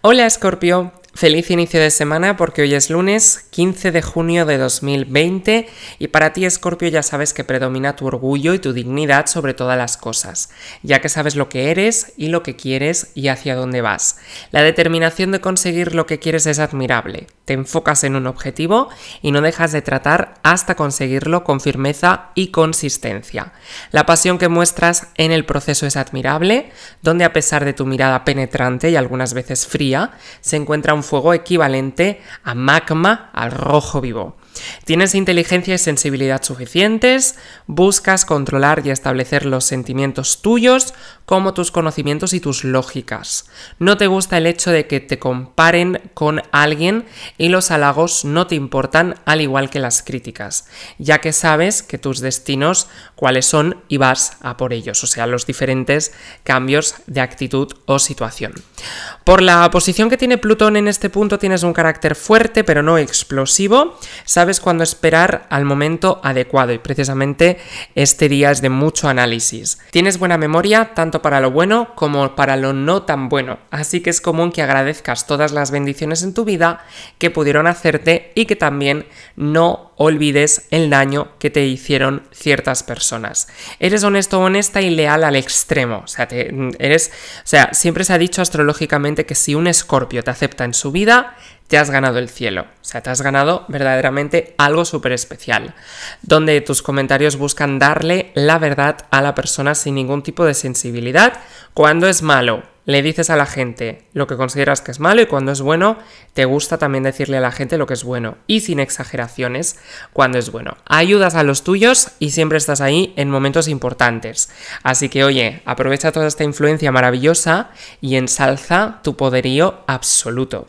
Hola Escorpio, Feliz inicio de semana porque hoy es lunes 15 de junio de 2020 y para ti Escorpio ya sabes que predomina tu orgullo y tu dignidad sobre todas las cosas, ya que sabes lo que eres y lo que quieres y hacia dónde vas. La determinación de conseguir lo que quieres es admirable, te enfocas en un objetivo y no dejas de tratar hasta conseguirlo con firmeza y consistencia. La pasión que muestras en el proceso es admirable, donde a pesar de tu mirada penetrante y algunas veces fría, se encuentra un fuego equivalente a magma, al rojo vivo. Tienes inteligencia y sensibilidad suficientes, buscas controlar y establecer los sentimientos tuyos, como tus conocimientos y tus lógicas. No te gusta el hecho de que te comparen con alguien y los halagos no te importan al igual que las críticas, ya que sabes que tus destinos cuáles son y vas a por ellos, o sea, los diferentes cambios de actitud o situación. Por la posición que tiene Plutón en este punto tienes un carácter fuerte pero no explosivo, cuando cuándo esperar al momento adecuado y precisamente este día es de mucho análisis. Tienes buena memoria tanto para lo bueno como para lo no tan bueno, así que es común que agradezcas todas las bendiciones en tu vida que pudieron hacerte y que también no olvides el daño que te hicieron ciertas personas. Eres honesto, honesta y leal al extremo. O sea, mm, eres, o sea, siempre se ha dicho astrológicamente que si un escorpio te acepta en su vida, te has ganado el cielo. O sea, te has ganado verdaderamente algo súper especial, donde tus comentarios buscan darle la verdad a la persona sin ningún tipo de sensibilidad. Cuando es malo, le dices a la gente lo que consideras que es malo y cuando es bueno, te gusta también decirle a la gente lo que es bueno y sin exageraciones cuando es bueno. Ayudas a los tuyos y siempre estás ahí en momentos importantes. Así que oye, aprovecha toda esta influencia maravillosa y ensalza tu poderío absoluto.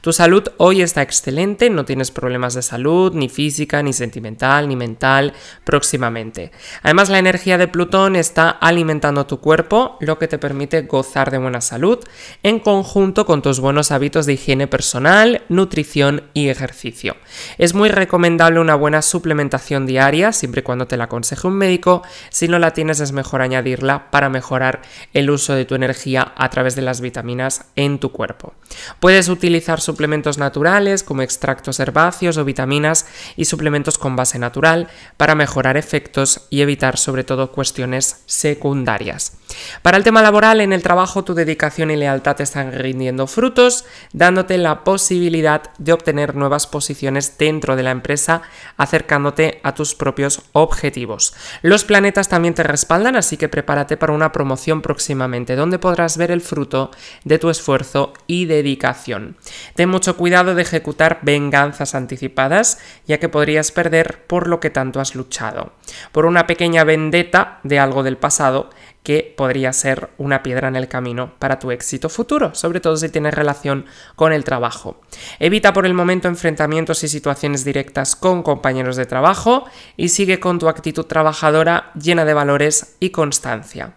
Tu salud hoy está excelente, no tienes problemas de salud, ni física, ni sentimental, ni mental, próximamente. Además, la energía de Plutón está alimentando tu cuerpo, lo que te permite gozar de buena salud, en conjunto con tus buenos hábitos de higiene personal, nutrición y ejercicio. Es muy recomendable una buena suplementación diaria, siempre y cuando te la aconseje un médico. Si no la tienes, es mejor añadirla para mejorar el uso de tu energía a través de las vitaminas en tu cuerpo. Puedes utilizar suplementos naturales como extractos herbáceos o vitaminas y suplementos con base natural para mejorar efectos y evitar sobre todo cuestiones secundarias. Para el tema laboral, en el trabajo tu dedicación y lealtad te están rindiendo frutos, dándote la posibilidad de obtener nuevas posiciones dentro de la empresa, acercándote a tus propios objetivos. Los planetas también te respaldan, así que prepárate para una promoción próximamente, donde podrás ver el fruto de tu esfuerzo y dedicación. Ten mucho cuidado de ejecutar venganzas anticipadas, ya que podrías perder por lo que tanto has luchado. Por una pequeña vendetta de algo del pasado, que podría ser una piedra en el camino para tu éxito futuro, sobre todo si tienes relación con el trabajo. Evita por el momento enfrentamientos y situaciones directas con compañeros de trabajo y sigue con tu actitud trabajadora llena de valores y constancia.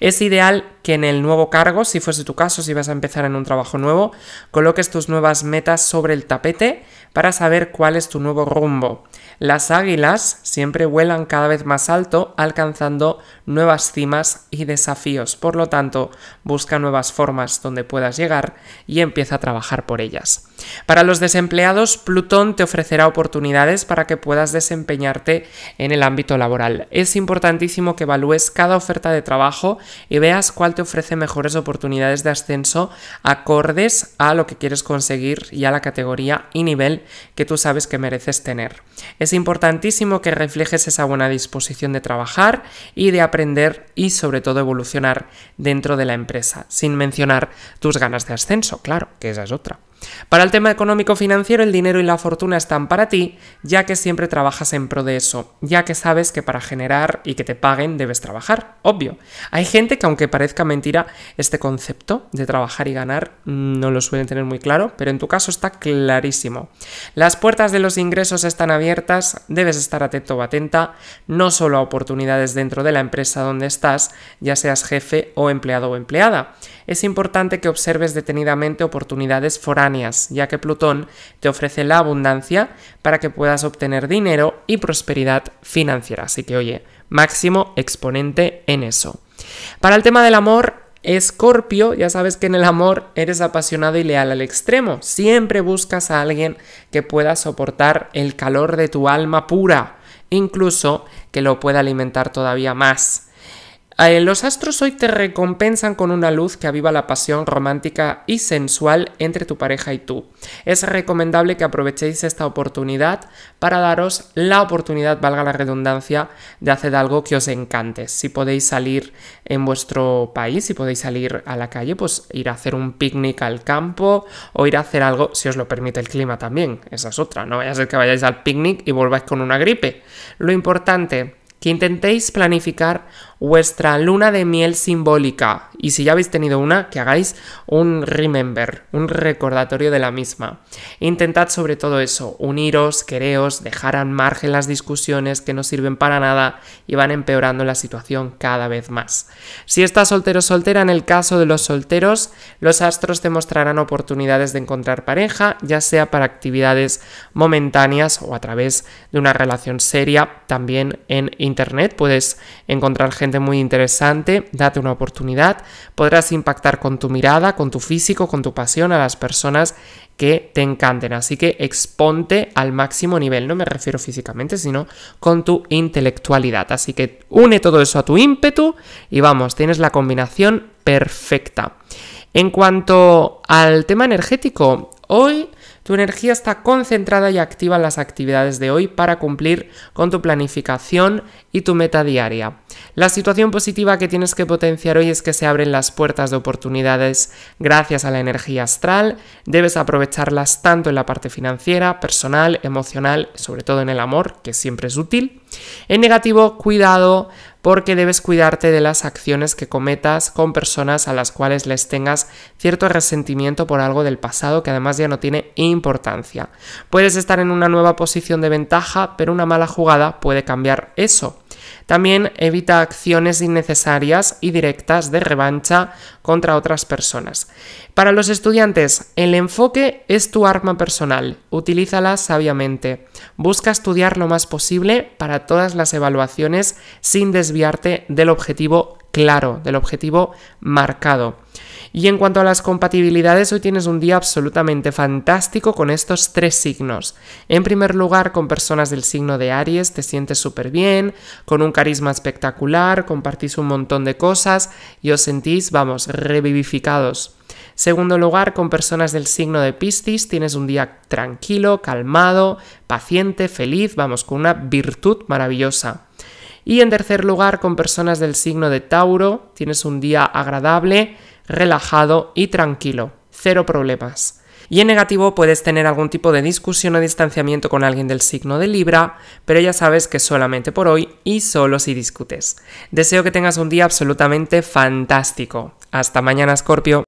Es ideal en el nuevo cargo, si fuese tu caso, si vas a empezar en un trabajo nuevo, coloques tus nuevas metas sobre el tapete para saber cuál es tu nuevo rumbo. Las águilas siempre vuelan cada vez más alto, alcanzando nuevas cimas y desafíos. Por lo tanto, busca nuevas formas donde puedas llegar y empieza a trabajar por ellas. Para los desempleados, Plutón te ofrecerá oportunidades para que puedas desempeñarte en el ámbito laboral. Es importantísimo que evalúes cada oferta de trabajo y veas cuál te ofrece mejores oportunidades de ascenso acordes a lo que quieres conseguir y a la categoría y nivel que tú sabes que mereces tener. Es importantísimo que reflejes esa buena disposición de trabajar y de aprender y sobre todo evolucionar dentro de la empresa, sin mencionar tus ganas de ascenso, claro, que esa es otra. Para el tema económico financiero, el dinero y la fortuna están para ti, ya que siempre trabajas en pro de eso, ya que sabes que para generar y que te paguen debes trabajar, obvio. Hay gente que aunque parezca mentira, este concepto de trabajar y ganar no lo suelen tener muy claro, pero en tu caso está clarísimo. Las puertas de los ingresos están abiertas, debes estar atento o atenta, no solo a oportunidades dentro de la empresa donde estás, ya seas jefe o empleado o empleada. Es importante que observes detenidamente oportunidades foráneas ya que Plutón te ofrece la abundancia para que puedas obtener dinero y prosperidad financiera. Así que oye, máximo exponente en eso. Para el tema del amor, Escorpio, ya sabes que en el amor eres apasionado y leal al extremo. Siempre buscas a alguien que pueda soportar el calor de tu alma pura, incluso que lo pueda alimentar todavía más. Los astros hoy te recompensan con una luz que aviva la pasión romántica y sensual entre tu pareja y tú. Es recomendable que aprovechéis esta oportunidad para daros la oportunidad, valga la redundancia, de hacer algo que os encante. Si podéis salir en vuestro país, si podéis salir a la calle, pues ir a hacer un picnic al campo o ir a hacer algo, si os lo permite el clima también. Esa es otra, no vaya a ser que vayáis al picnic y volváis con una gripe. Lo importante que intentéis planificar vuestra luna de miel simbólica. Y si ya habéis tenido una, que hagáis un remember, un recordatorio de la misma. Intentad sobre todo eso, uniros, quereos, dejar al margen las discusiones que no sirven para nada y van empeorando la situación cada vez más. Si estás soltero o soltera, en el caso de los solteros, los astros te mostrarán oportunidades de encontrar pareja, ya sea para actividades momentáneas o a través de una relación seria, también en internet puedes encontrar gente muy interesante, date una oportunidad, podrás impactar con tu mirada, con tu físico, con tu pasión a las personas que te encanten. Así que exponte al máximo nivel, no me refiero físicamente, sino con tu intelectualidad. Así que une todo eso a tu ímpetu y vamos, tienes la combinación perfecta. En cuanto al tema energético, hoy tu energía está concentrada y activa en las actividades de hoy para cumplir con tu planificación y tu meta diaria. La situación positiva que tienes que potenciar hoy es que se abren las puertas de oportunidades gracias a la energía astral. Debes aprovecharlas tanto en la parte financiera, personal, emocional, sobre todo en el amor, que siempre es útil. En negativo, cuidado porque debes cuidarte de las acciones que cometas con personas a las cuales les tengas cierto resentimiento por algo del pasado que además ya no tiene importancia. Puedes estar en una nueva posición de ventaja, pero una mala jugada puede cambiar eso. También evita acciones innecesarias y directas de revancha contra otras personas. Para los estudiantes, el enfoque es tu arma personal, utilízala sabiamente. Busca estudiar lo más posible para todas las evaluaciones sin desviarte del objetivo claro, del objetivo marcado. Y en cuanto a las compatibilidades, hoy tienes un día absolutamente fantástico con estos tres signos. En primer lugar, con personas del signo de Aries te sientes súper bien, con un carisma espectacular, compartís un montón de cosas y os sentís, vamos, revivificados. Segundo lugar, con personas del signo de Piscis tienes un día tranquilo, calmado, paciente, feliz, vamos, con una virtud maravillosa. Y en tercer lugar, con personas del signo de Tauro, tienes un día agradable, relajado y tranquilo. Cero problemas. Y en negativo puedes tener algún tipo de discusión o distanciamiento con alguien del signo de Libra, pero ya sabes que solamente por hoy y solo si discutes. Deseo que tengas un día absolutamente fantástico. Hasta mañana, Scorpio.